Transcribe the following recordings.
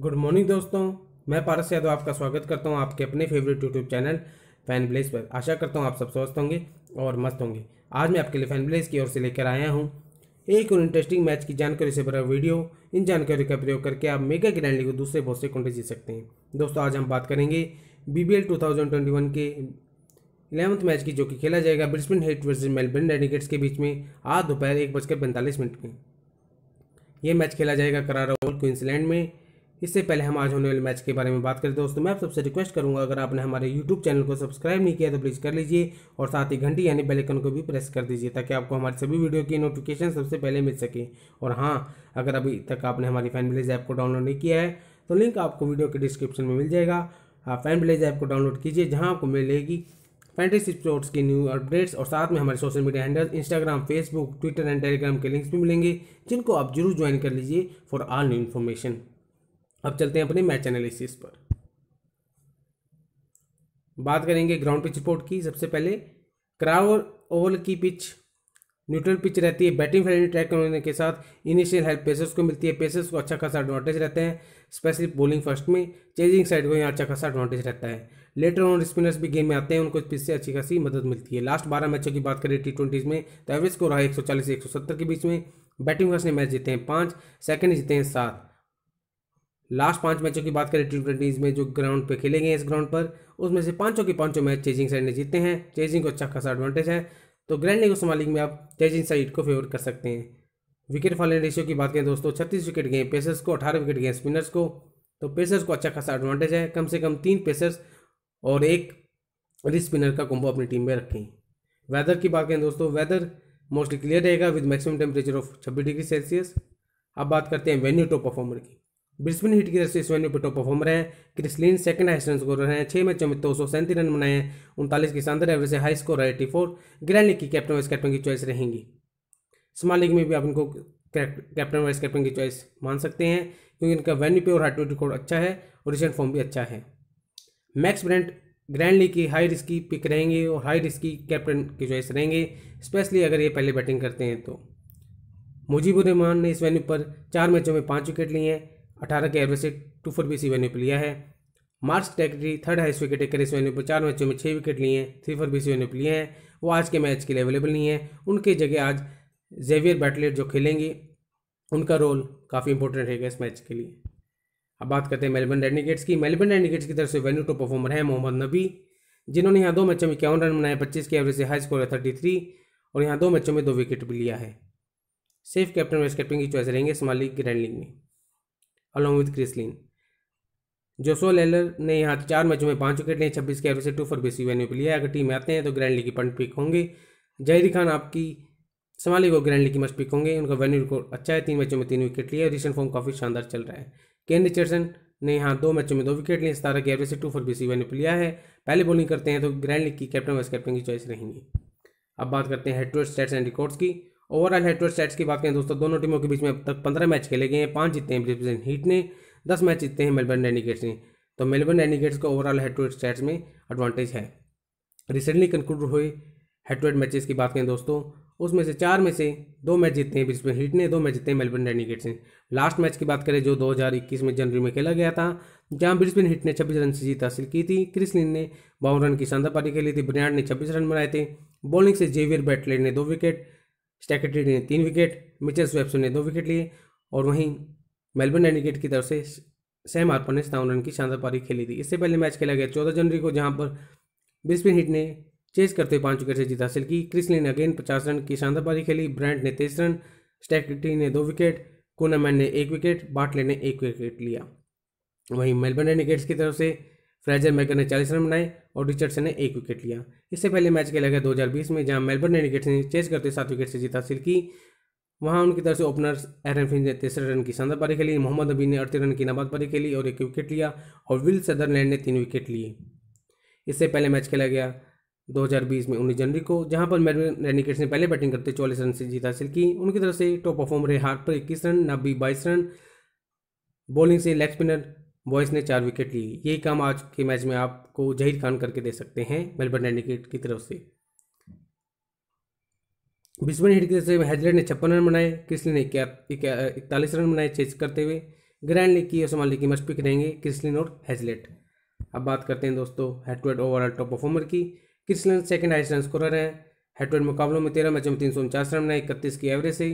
good morning दोस्तों मैं पारस यादव आपका स्वागत करता हूँ आपके अपने favourite YouTube channel fan bless पर आशा करता हूँ आप सब स्वस्थ होंगे और मस्त होंगे आज मैं आपके लिए फैन ब्लेस की ओर से लेकर आया हूँ एक और इंटरेस्टिंग मैच की जानकारी से भरा वीडियो इन जानकारी का प्रयोग करके आप मेगा ग्रैंड लीग दूसरे बहुत से कुंडे जीत सकते हैं दोस्तों आज हम बात करेंगे बी बी के इलेवंथ मैच की जो कि खेला जाएगा Brisbane Heat versus Melbourne Renegades के बीच में आज दोपहर एक बजकर पैंतालीस मिनट में यह मैच खेला जाएगा करारा ओल क्विंसलैंड में इससे पहले हम आज होने वाले मैच के बारे में बात करें दोस्तों मैं आप सबसे रिक्वेस्ट करूंगा अगर आपने हमारे यूट्यूब चैनल को सब्सक्राइब नहीं किया तो प्लीज़ कर लीजिए और साथ ही घंटी यानी बेलेकन को भी प्रेस कर दीजिए ताकि आपको हमारी सभी वीडियो की नोटिफिकेशन सबसे पहले मिल सके और हाँ अगर अभी तक आपने हमारी फैन विलेज ऐप को डाउनलोड नहीं किया है तो लिंक आपको वीडियो के डिस्क्रिप्शन में मिल जाएगा आप फैन विलेज ऐप को डाउनलोड कीजिए जहाँ आपको मिलेगी फैंटेसी स्पोर्ट्स की न्यू अपडेट्स और साथ में हमारे social media handle Instagram Facebook Twitter and Telegram के लिंक्स भी मिलेंगे जिनको आप जरूर ज्वाइन कर लीजिए फॉर ऑल न्यू इन्फॉर्मेशन अब चलते हैं अपने मैच एनालिसिस पर बात करेंगे ग्राउंड पिच रिपोर्ट की सबसे पहले क्रावर ओवल की पिच न्यूट्रल पिच रहती है बैटिंग फ्रेंडली ट्रैक करने के साथ इनिशियल हेल्प पेसर्स को मिलती है पेसर्स को अच्छा खासा एडवांटेज रहता है स्पेशली बॉलिंग फर्स्ट में चेजिंग साइड को यहाँ अच्छा खासा एडवांटेज रहता है लेटर ऑन स्पिनर्स भी गेम में आते हैं उनको पिच से अच्छी खासी मदद मिलती है लास्ट बारह मैचों की बात करें टी ट्वेंटीज़ में तो एवरेज को रहा है एक सौ चालीस एक सौ सत्तर के बीच में बैटिंग फर्स्ट ने मैच जीते हैं पाँच सेकेंड जीते हैं सात लास्ट पांच मैचों की बात करें टी ट्वेंटीज़ में जो ग्राउंड पे खेले गए इस ग्राउंड पर उसमें से पांचों के पांचों मैच चेजिंग साइड ने जीते हैं चेजिंग को अच्छा खासा एडवांटेज है तो ग्रैंड लीग और लीग में आप चेजिंग साइड को फेवर कर सकते हैं विकेट फॉलिंग रेशियो की बात करें दोस्तों छत्तीस विकेट गए पेसर्स को अठारह विकेट गए स्पिनर्स को तो पेसर्स को अच्छा खासा एडवांटेज है कम से कम तीन पेसर्स और एक रिस स्पिनर का कुंभो अपनी टीम में रखें वेदर की बात करें दोस्तों वेदर मोस्टली क्लियर रहेगा विद मैक्सिमम टेम्परेचर ऑफ छब्बीस डिग्री सेल्सियस अब बात करते हैं वेन्यू टॉप परफॉर्मर की ब्रिस्बिन हिट की दृष्टि इस वेन्यू पे टॉप परफॉर्मर हैं Chris Lynn second high run score हैं छह मैचों में दो सौ सैंतीस रन बनाए हैं उनतालीस की शानदार एवरेज है हाई स्कोर है एटी फोर ग्रैंड लीग की कैप्टन वाइस कैप्टन की चॉइस रहेंगी स्मॉल लीग में भी आप इनको कैप्टन वाइस कैप्टन की चॉइस मान सकते हैं क्योंकि इनका वेन्यू पे और हार्ट रिकॉर्ड अच्छा है और रिसेंट फॉर्म भी अच्छा है मैक्स ब्रेंट ग्रैंड लीग की हाई रिस्क की पिक रहेंगे और हाई रिस्क की कैप्टन की चॉइस रहेंगे स्पेशली अगर ये पहले बैटिंग करते हैं तो मुजीबुर रहमान ने इस वेन्यू पर चार मैचों में पाँच विकेट लिए हैं अठारह के एवरेज से टू फोर सी वन पर लिया है Mark Steketee third highest wicket taker इस वेन्यू पर चार मैचों में छः विकेट लिए हैं थ्री फोर बी वेन्यू पर लिए हैं वो आज के मैच के लिए अवेलेबल नहीं है उनकी जगह आज जेवियर बैटलेट जो खेलेंगे उनका रोल काफ़ी इंपॉर्टेंट रहेगा इस मैच के लिए अब बात करते हैं मेलबर्न रेडिकेट्स की मेलबर्न रेडिकेट्स की तरफ से वेन्यू टॉप परफॉर्मर है मोहम्मद नबी जिन्होंने यहाँ दो मैचों में इक्यावन रन बनाए पच्चीस के एवरेज से हाई स्कोर है थर्टी थ्री और यहाँ दो मैचों में दो विकेट भी लिया है सेफ कैप्टन वाइस कैप्टन की चॉइस रहेंगे इस लीग ग्रैंड लीग में अलॉन्ग विद क्रिसलिन जोसो लेलर ने यहाँ तो चार मैचों में पांच विकेट लिए छब्बीस के एवरेज से टू फॉर बेसी वेन्यू पर लिया अगर टीम आते हैं तो ग्रैंड लीग की पंट पिक होंगे जहरी खान आपकी संभाली को ग्रैंड लीग की मस्ट पिक होंगे उनका वेन्यू रिकॉर्ड अच्छा है तीन मैचों में तीन विकेट लिए रिसेंट फॉर्म काफ़ी शानदार चल रहा है केन रिचर्डसन ने यहाँ दो मैचों में दो विकेट लिए सतारह के एवरेज से टू फॉर बेसी वेन्यू पर लिया है पहले बॉलिंग करते हैं तो ग्रैंड लीग की कैप्टन वाइस कैप्टन की चॉइस रहेंगी अब बात करते हैं head to stats and records की ओवरऑल हेड टू सेट्स की बात करें दोस्तों दोनों टीमों के बीच में अब तक पंद्रह मैच खेले गए हैं पाँच जीते हैं ब्रिस्बेन हीट ने दस मैच जीते हैं मेलबर्न एंडिकेट्स ने तो मेलबर्न एंडिकेट्स का ओवरऑल हेड टू सेट्स में एडवांटेज है रिसेंटली कंक्लूड हुए हेड टू हेड मैचेस की बात करें दोस्तों उसमें से चार में से दो मैच जीते हैं ब्रिस्बेन हीट ने दो मैच जीते हैं मेलबर्न एंडिकेट्स ने लास्ट मैच की बात करें जो इक्कीस में जनवरी में खेला गया था जहाँ ब्रिस्बेन हीट ने छब्बीस रन से जीत हासिल की थी क्रिस लिन ने बावन रन की शानदार पारी खेली थी ब्रियाड ने छब्बीस रन बनाए थे बॉलिंग से जेवियर बैटलेट ने दो विकेट स्टैकेटरी ने तीन विकेट मिचेल स्वेप्सन ने दो विकेट लिए और वहीं मेलबर्न एंडिकेट की तरफ से सैम आर्पर ने सतावन रन की शानदार पारी खेली थी इससे पहले मैच खेला गया चौदह जनवरी को जहां पर ब्रिस्बिन हिट ने चेस करते हुए पांच विकेट से जीत हासिल की क्रिस ने अगेन पचास रन की शानदार पारी खेली ब्रांड ने तेईस रन स्टैकटी ने दो विकेट कोनामैन ने एक विकेट बाटले ने एक विकेट लिया वहीं मेलबर्न एंडिकेट्स की तरफ से फ्रेजर मैकर ने चालीस रन बनाए और रिचर्डसन ने एक विकेट लिया इससे पहले मैच खेला गया दो में जहाँ मेलबर्न नेडिकेट्स ने चेस करते सात विकेट से जीत हासिल की वहां उनकी तरफ से ओपनर एरन फिंच ने तेसरे रन की शानदार पारी खेली मोहम्मद अबी ने अड़तीस रन की नाबाद पारी खेली और एक विकेट लिया और विल सदरलैंड ने तीन विकेट लिए इससे पहले मैच खेला गया 2020 में 19 जनवरी को जहां पर मेलबर्न रेनिकेट्स ने पहले बैटिंग करते चौलीस रन से जीत हासिल की उनकी तरफ से टॉप परफॉर्म रहे हार्ट पर इक्कीस रन नब्बी बाईस रन बॉलिंग से लेग स्पिनर बॉयस ने चार विकेट लिए यही काम आज के मैच में आपको जहीर खान करके दे सकते हैं मेलबर्न डेंडिकेट की तरफ से बिस्मिन हिट की तरफ से हैजलर ने छप्पन रन बनाए क्रिस्लिन ने इकतालीस रन बनाए चेज करते हुए ग्रैंड लीग की और सोमाल लीग की मशपिक रहेंगे क्रिसलिन और हैजलेट अब बात करते हैं दोस्तों head to overall top performer की Chris Lynn second highest run scorer हैं हेड टू मुकाबलों में तेरह मैचों में तीन सौ उनचास रन बनाए इकतीस की एवरेज से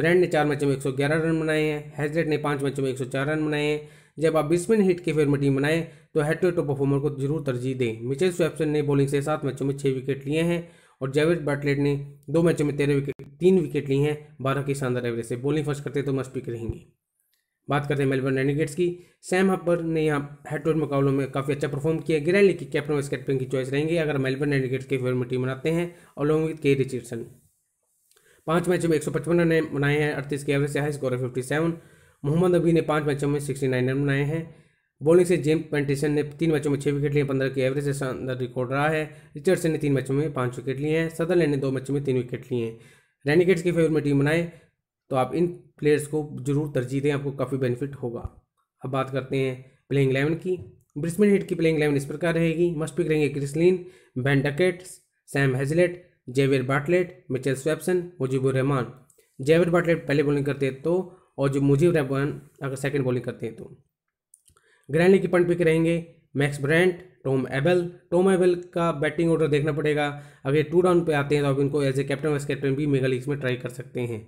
ब्रैंड ने चार मैचों में एक सौ ग्यारह रन बनाए हैं हैजलेट ने पाँच मैचों में एक सौ चार रन बनाए हैं जब आप बिस्मिन हिट की फेवर में टीम बनाएं तो हेड टू टू परफॉर्मर को जरूर तरजीह दें मिचेल स्वेपसन ने बॉलिंग से सात मैचों में छः विकेट लिए हैं और जेविड बटलेट ने दो मैचों में तेरह विकेट तीन विकेट लिए हैं बारह की शानदार एवरेज से बॉलिंग फर्स्ट करते तो मस्ट पिक रहेंगे बात करते हैं मेलबर्न रेनिगेट्स की सैम हप्पर ने यहाँ हेड टू हेड मुकाबलों में काफ़ी अच्छा परफॉर्म किया ग्रैंड लीग की कैप्टन वाइस कैप्टन की चॉइस रहेंगे अगर मेलबर्न रेनिगेट्स के फेवर में टीम बनाते हैं अलॉन्ग विद के रिचर्डसन पांच मैचों में एक सौ पचपन रन बनाए हैं अड़तीस के एवरेज से हाई स्कोर है फिफ्टी सेवन मोहम्मद नबी ने पाँच मैचों में सिक्सटी नाइन रन बनाए हैं बॉलिंग से जेम पेंटिसन ने तीन मैचों में छः विकेट लिए पंद्रह की एवरेज से शानदार रिकॉर्ड रहा है रिचर्डसन ने तीन मैचों में पाँच विकेट लिए हैं सदरलैंड ने दो मैचों में तीन विकेट लिए हैं रैनिकेट्स की फेवर में टीम बनाए तो आप इन प्लेयर्स को जरूर तरजीह दें आपको काफ़ी बेनिफिट होगा अब बात करते हैं प्लेइंग इलेवन की ब्रिस्बेन हिट की प्लेइंग इलेवन इस प्रकार रहेगी मस्ट पिक रहेंगे Chris Lynn Ben Duckett Sam Heazlett Xavier Bartlett Mitchell Swepson Mujeebur Rahman Xavier Bartlett पहले बॉलिंग करते तो और जो मुझे रहमान अगर सेकेंड बॉलिंग करते हैं तो ग्रैंडली की पंट पिक रहेंगे Max Bryant Tom Abell Tom Abell का बैटिंग ऑर्डर देखना पड़ेगा अगर टू डाउन पे आते हैं तो आप इनको as a captain vice captain भी मेगा लीग्स में ट्राई कर सकते हैं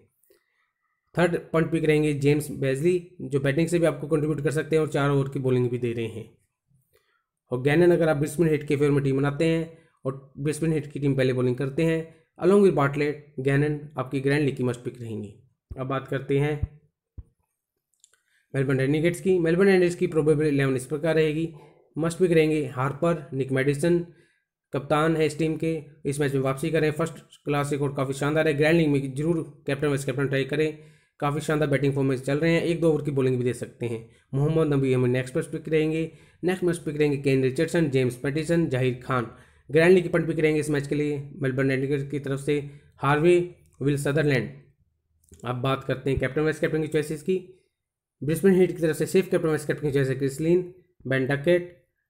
थर्ड पंट पिक रहेंगे जेम्स बेजली जो बैटिंग से भी आपको कंट्रीब्यूट कर सकते हैं और चार ओवर की बॉलिंग भी दे रहे हैं और गैनन अगर आप ब्रिस्बिन हिट के फेवर में टीम बनाते हैं और ब्रिस्बिन हिट की टीम पहले बॉलिंग करते हैं अलोंग विद बाटलेट गैनन आपकी ग्रैंड लीग की मस्ट पिक रहेंगी अब बात करते हैं मेलबर्न रेनिगेट्स की मेलबर्न रेनिगेट्स की प्रोबेबल इलेवन इस प्रकार रहेगी मस्ट विक रहेंगे हार्पर निक मेडिसन कप्तान है इस टीम के इस मैच में वापसी करें फर्स्ट क्लास रिकॉर्ड काफ़ी शानदार है ग्रैंड लीग में जरूर कैप्टन वाइस कैप्टन ट्राई करें काफ़ी शानदार बैटिंग फॉर्म में चल रहे हैं एक दो ओवर की बॉलिंग भी दे सकते हैं मोहम्मद नबी हमें नेक्स्ट मैच पिक रहेंगे नेक्स्ट मैच पिक रहेंगे Kane Richardson James Pattinson Zahir Khan grand league की पंट पिक रहेंगे इस मैच के लिए मेलबर्न रेडिगर की तरफ से हार्वे विल सदरलैंड अब बात करते हैं कैप्टन वाइस कैप्टन की चॉइसिस की ब्रिस्बेन हीट की तरफ से सेफ कैप्टन वाइस कैप्टन की चॉइस है Chris Lynn Ben Duckett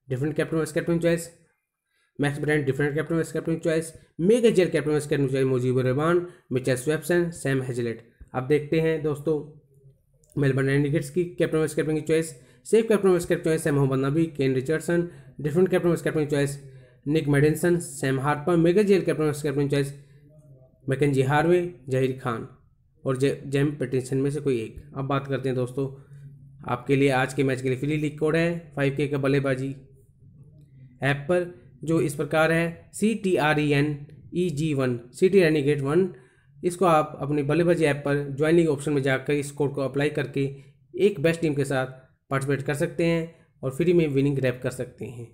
different captain vice captain choice Max Bryant different captain vice captain choice mega GL captain vice captain choice Mujeeb Rahman Mitchell Swepson Sam Heazlett अब देखते हैं दोस्तों Melbourne Renegades की captain vice captain की choice safe captain vice captain choice है Mohammad Nabi Kane Richardson different captain vice captain choice Nick Maddinson Sam Harper mega GL captain vice captain choice Mackenzie Harvey Zahir Khan और जे, GeM petition में से कोई एक अब बात करते हैं दोस्तों आपके लिए आज के मैच के लिए फ्री लीग कोड है फाइव के का बल्लेबाजी ऐप पर जो इस प्रकार है C T R E N E G one C T Renegade one इसको आप अपनी बल्लेबाजी ऐप पर ज्वाइनिंग ऑप्शन में जाकर इस कोड को अप्लाई करके एक बेस्ट टीम के साथ पार्टिसिपेट कर सकते हैं और फ्री में विनिंग रैप कर सकते हैं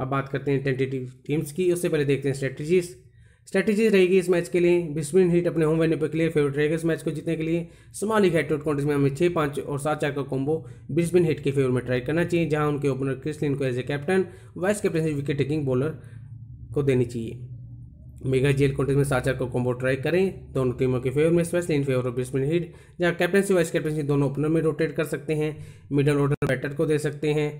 अब बात करते हैं टेंटेटिव टीम्स की उससे पहले देखते हैं स्ट्रेटजीज़ स्ट्रैटेजी रहेगी इस मैच के लिए बिस्मिन हिट अपने होम वेन्यू पर क्लियर फेवरेट रहेगा इस मैच को जीतने के लिए समान ही हेड में हमें छः पाँच और सात चार का कॉम्बो बिस्मिन हिट के फेवर में ट्राई करना चाहिए जहां उनके ओपनर क्रिस्लिन को as a captain vice captaincy wicket taking bowler को देनी चाहिए मेगा जेल कॉन्टेस में सात चार का कॉम्बो ट्राई करें दोनों टीमों के फेवर में specially in favour of Brisbane Heat जहाँ कैप्टनसी वाइस कैप्टनसी दोनों ओपनर में रोटेट कर सकते हैं मिडल ऑर्डर बैटर को दे सकते हैं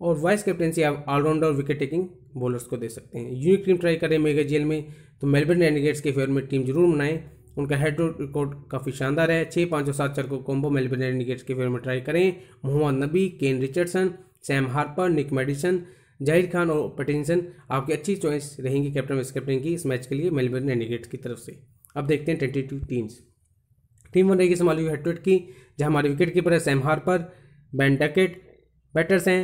और वाइस कैप्टनसी आप ऑलराउंडर विकेट टेकिंग बॉलर्स को दे सकते हैं यूनिक टीम ट्राई करें मेगा जेल में तो मेलबर्न रेनिगेट्स के फेवर में टीम जरूर बनाएं उनका हेड रिकॉर्ड काफ़ी शानदार है छः पाँच और सात चार को कॉम्बो मेलबर्न रेनिगेट्स के फेवर में ट्राई करें Mohammad Nabi Kane Richardson Sam Harper Nick Maddinson Zahir Khan और पटिनसन आपकी अच्छी चॉइस रहेंगी कैप्टन वाइस कैप्टन की इस मैच के लिए मेलबर्न रेनिगेट्स की तरफ से अब देखते हैं twenty two teams team one रहेगी संभाली हुई हेड की जहाँ हमारे विकेट कीपर है Sam Harper Ben Duckett batters हैं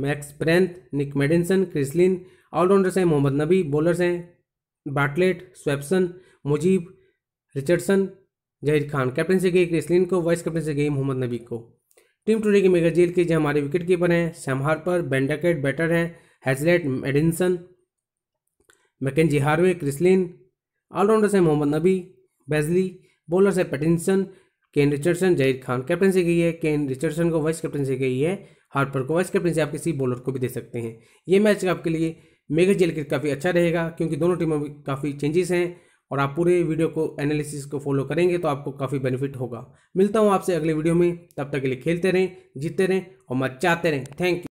Max Bryant Nick Maddinson Chris Lynn allrounders हैं मोहम्मद नबी बॉलर्स हैं Bartlett Swepson Mujeeb Richardson Zahir Khan captaincy गई क्रिसलिन को वाइस कैप्टनसी गई मोहम्मद नबी को टीम टूडे के मेगा जेल के जो हमारे विकेट कीपर हैं सैम हार्पर बेंडाकेट बैटर हैं हैजलेट मेडिनसन मैकेजी हार्वे क्रिसलिन ऑलराउंडर्स हैं मोहम्मद नबी बेजली बॉलर्स हैं Pattinson Kane Richardson Zahir Khan captaincy गई है केन रिचर्डसन को वाइस कैप्टनसी गई है हार्पर को वाइस कैप्टनसी आप किसी बॉलर को भी दे सकते हैं ये मैच आपके लिए मेगा जेल क्रिकेट काफ़ी अच्छा रहेगा क्योंकि दोनों टीमों में काफ़ी चेंजेस हैं और आप पूरे वीडियो को एनालिसिस को फॉलो करेंगे तो आपको काफ़ी बेनिफिट होगा मिलता हूँ आपसे अगले वीडियो में तब तक के लिए खेलते रहें जीतते रहें और मचाते रहें थैंक यू